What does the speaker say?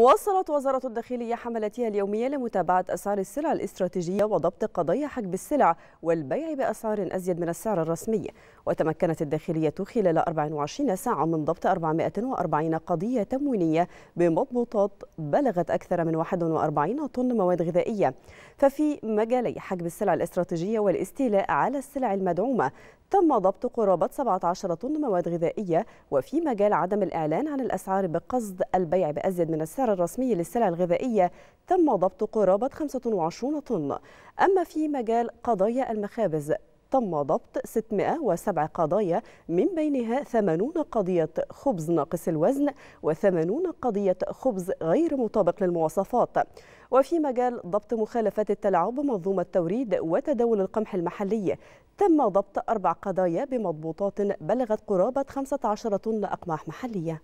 وصلت وزارة الداخلية حملتها اليومية لمتابعة أسعار السلع الاستراتيجية وضبط قضايا حجب السلع والبيع بأسعار أزيد من السعر الرسمي وتمكنت الداخلية خلال 24 ساعة من ضبط 440 قضية تموينية بمضبوطات بلغت أكثر من 41 طن مواد غذائية ففي مجالي حجب السلع الاستراتيجية والاستيلاء على السلع المدعومة تم ضبط قرابة 17 طن مواد غذائية وفي مجال عدم الإعلان عن الأسعار بقصد البيع بأزيد من السعر الرسمي للسلع الغذائية تم ضبط قرابة 25 طن أما في مجال قضايا المخابز تم ضبط 607 قضايا من بينها 80 قضية خبز ناقص الوزن و80 قضية خبز غير مطابق للمواصفات وفي مجال ضبط مخالفات التلاعب بمنظومة توريد وتداول القمح المحلي تم ضبط أربع قضايا بمضبوطات بلغت قرابة 15 طن أقماح محلية